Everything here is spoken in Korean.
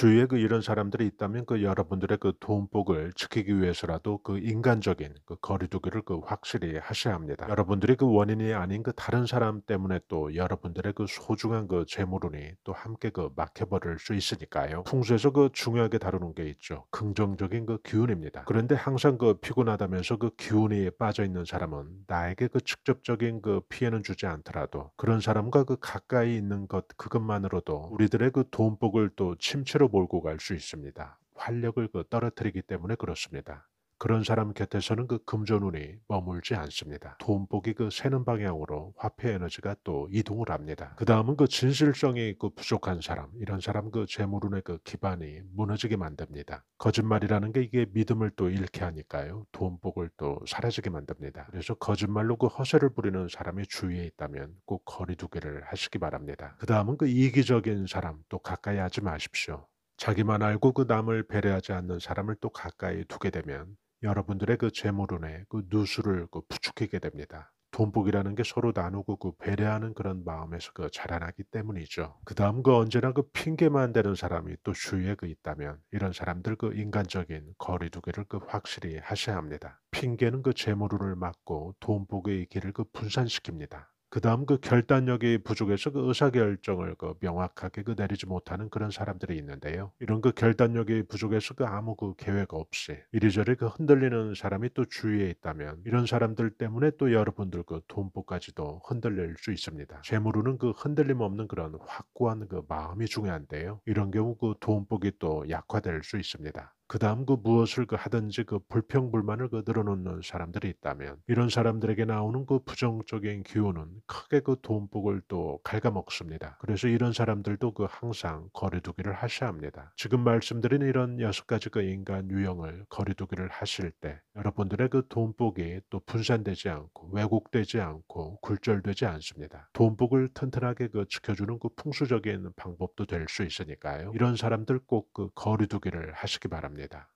주위에 그 이런 사람들이 있다면 그 여러분들의 그 돈복을 지키기 위해서라도 그 인간적인 그 거리두기를 그 확실히 하셔야 합니다. 여러분들이 그 원인이 아닌 그 다른 사람 때문에 또 여러분들의 그 소중한 그 재물운이 또 함께 그 막혀버릴 수 있으니까요. 풍수에서 그 중요하게 다루는 게 있죠. 긍정적인 그 기운입니다. 그런데 항상 그 피곤하다면서 그 기운이 빠져 있는 사람은 나에게 그 직접적인 그 피해는 주지 않더라도 그런 사람과 그 가까이 있는 것 그것만으로도 우리들의 그 돈복을 또 침체로 몰고 갈 수 있습니다. 활력을 그 떨어뜨리기 때문에 그렇습니다. 그런 사람 곁에서는 그 금전운이 머물지 않습니다. 돈복이 그 새는 방향으로 화폐 에너지가 또 이동을 합니다. 그 다음은 그 진실성이 그 부족한 사람, 이런 사람 그 재물운의 그 기반이 무너지게 만듭니다. 거짓말이라는 게 이게 믿음을 또 잃게 하니까요. 돈복을 또 사라지게 만듭니다. 그래서 거짓말로 그 허세를 부리는 사람이 주위에 있다면 꼭 거리두기를 하시기 바랍니다. 그 다음은 그 이기적인 사람 또 가까이 하지 마십시오. 자기만 알고 그 남을 배려하지 않는 사람을 또 가까이 두게 되면 여러분들의 그 재물운에 그 누수를 그부축하게 됩니다. 돈복이라는 게 서로 나누고 그 배려하는 그런 마음에서 그 자라나기 때문이죠. 그 다음 그 언제나 그 핑계만 대는 사람이 또 주위에 그 있다면 이런 사람들 그 인간적인 거리두기를 그 확실히 하셔야 합니다. 핑계는 그 재물운을 막고 돈복의 길을 그 분산시킵니다. 그다음 그 결단력이 부족해서 그 의사결정을 그 명확하게 그 내리지 못하는 그런 사람들이 있는데요. 이런 그 결단력이 부족해서 그 아무 그 계획 없이 이리저리 그 흔들리는 사람이 또 주위에 있다면 이런 사람들 때문에 또 여러분들 그 돈부까지도 흔들릴 수 있습니다. 재물로는 그 흔들림 없는 그런 확고한 그 마음이 중요한데요. 이런 경우 그 돈복이 또 약화될 수 있습니다. 그 다음 그 무엇을 그 하든지 그 불평불만을 그 늘어놓는 사람들이 있다면 이런 사람들에게 나오는 그 부정적인 기운은 크게 그 돈복을 또 갉아먹습니다. 그래서 이런 사람들도 그 항상 거리두기를 하셔야 합니다. 지금 말씀드린 이런 여섯 가지 그 인간 유형을 거리두기를 하실 때 여러분들의 그 돈복이 또 분산되지 않고 왜곡되지 않고 굴절되지 않습니다. 돈복을 튼튼하게 그 지켜주는 그 풍수적인 방법도 될 수 있으니까요. 이런 사람들 꼭 그 거리 두기를 하시기 바랍니다.